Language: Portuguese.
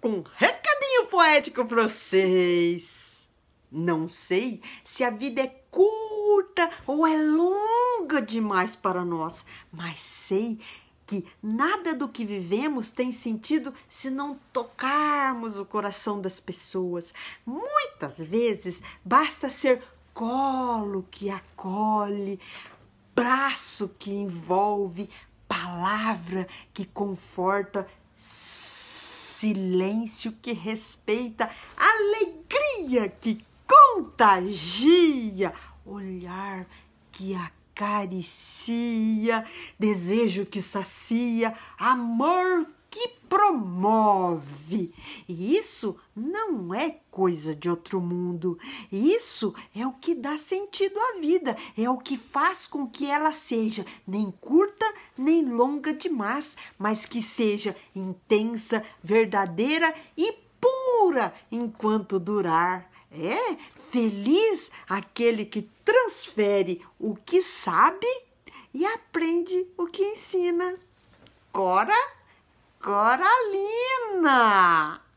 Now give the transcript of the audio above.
com um recadinho poético para vocês. Não sei se a vida é curta ou é longa demais para nós, mas sei que nada do que vivemos tem sentido se não tocarmos o coração das pessoas. Muitas vezes basta ser colo que acolhe, braço que envolve, palavra que conforta silêncio que respeita, alegria que contagia, olhar que acaricia, desejo que sacia, amor que promove. E isso não é coisa de outro mundo. Isso é o que dá sentido à vida, é o que faz com que ela seja nem curta nem longa demais, mas que seja intensa, verdadeira e pura enquanto durar. É feliz aquele que transfere o que sabe e aprende o que ensina. Cora Coralina!